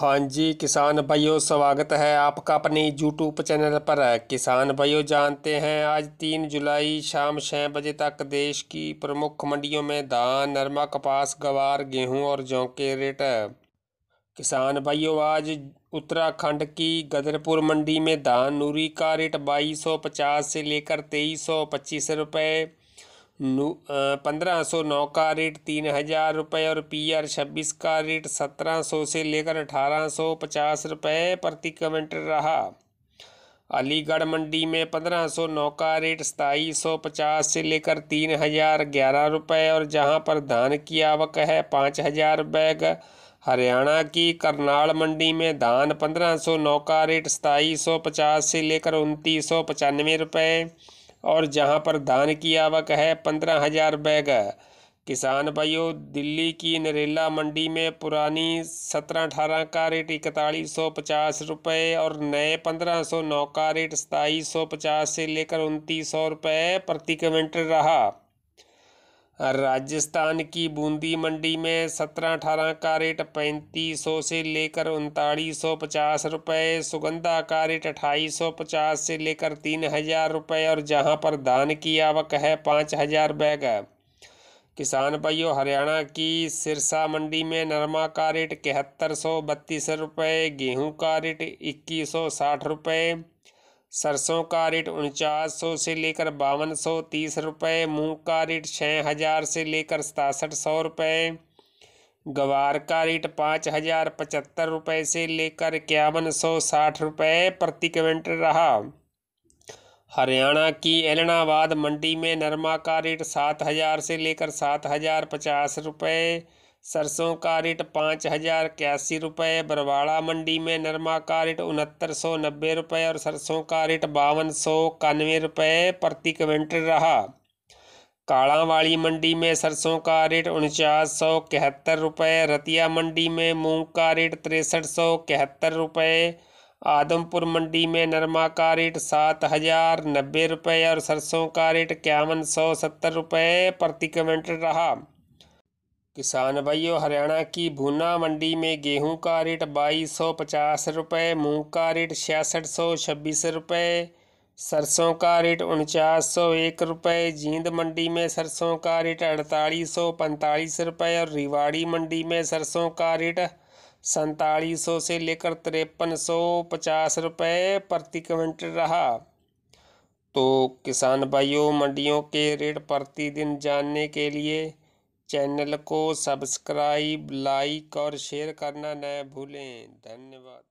हाँ जी किसान भाइयों स्वागत है आपका अपने यूट्यूब चैनल पर किसान भाइयों जानते हैं आज तीन जुलाई शाम छः बजे तक देश की प्रमुख मंडियों में धान नरमा कपास गवार गेहूं और जौ के रेट किसान भाइयों आज उत्तराखंड की गदरपुर मंडी में धान नूरी का रेट बाईस सौ पचास से लेकर तेईस सौ पच्चीस रुपये पंद्रह सौ नौ का रेट तीन हज़ार रुपये और पी आर छब्बीस का रेट सत्रह सौ से लेकर अठारह सौ पचास रुपये प्रति किलोमीटर रहा अलीगढ़ मंडी में पंद्रह सौ नौ का रेट सताईस सौ पचास से लेकर तीन हज़ार ग्यारह रुपये और जहां पर धान की आवक है पाँच हज़ार बैग हरियाणा की करनाल मंडी में धान पंद्रह सौ नौ का रेट सताईस सौ पचास से लेकर उनतीस सौ पचानवे रुपये और जहां पर धान की आवक है पंद्रह हजार बैग किसान भाइयों दिल्ली की नरेला मंडी में पुरानी सत्रह अठारह का रेट इकतालीस सौ पचास रुपये और नए पंद्रह सौ नौ का रेट सताईस सौ पचास से लेकर उनतीस सौ रुपये प्रति क्विंटल रहा राजस्थान की बूंदी मंडी में सत्रह अठारह का रेट पैंतीस सौ से लेकर उनतालीस सौ पचास रुपये सुगंधा का रेट अट्ठाईस सौ पचास से लेकर तीन हज़ार रुपये और जहां पर धान की आवक है पाँच हज़ार बैग किसान भाइयों हरियाणा की सिरसा मंडी में नरमा का रेट इकहत्तर सौ बत्तीस रुपये गेहूँ का रेट इक्कीस सौ साठ रुपये सरसों का रेट उनचास सौ से लेकर बावन सौ तीस रुपये मूँग का रेट छः हज़ार से लेकर सतासठ सौ रुपये गवार का रेट पाँच हज़ार पचहत्तर रुपये से लेकर इक्यावन सौ साठ रुपये प्रति क्विंटल रहा हरियाणा की एलनाबाद मंडी में नरमा का रेट सात हज़ार से लेकर सात हज़ार पचास रुपये सरसों का रेट पाँच हज़ार इक्यासी रुपये बरवाड़ा मंडी में नरमा का रेट उनहत्तर सौ नब्बे रुपये और सरसों का रेट बावन सौ इक्यानवे रुपये प्रति क्विंटल रहा काड़ावाड़ी मंडी में सरसों का रेट उनचास सौ इकहत्तर रुपये रतिया मंडी में मूंग का रेट तिरसठ सौ इकहत्तर रुपये आदमपुर मंडी में नरमा का रेट सात हज़ार नब्बे रुपये और सरसों का रेट इक्यावन सौ सत्तर रुपये प्रति क्विंटल रहा किसान भाइयों हरियाणा की भूना मंडी में गेहूं का रेट बाईस सौ पचास रुपये मूँग का रेट छियासठ सौ छब्बीस रुपये सरसों का रेट उनचास सौ एक रुपये जींद मंडी में सरसों का रेट अड़तालीस सौ पैंतालीस रुपये और रिवाड़ी मंडी में सरसों का रेट सैंतालीस सौ से लेकर तिरपन सौ पचास रुपये प्रति क्विंटल रहा तो किसान भाइयों मंडियों के रेट प्रतिदिन जानने के लिए चैनल को सब्सक्राइब लाइक और शेयर करना न भूलें धन्यवाद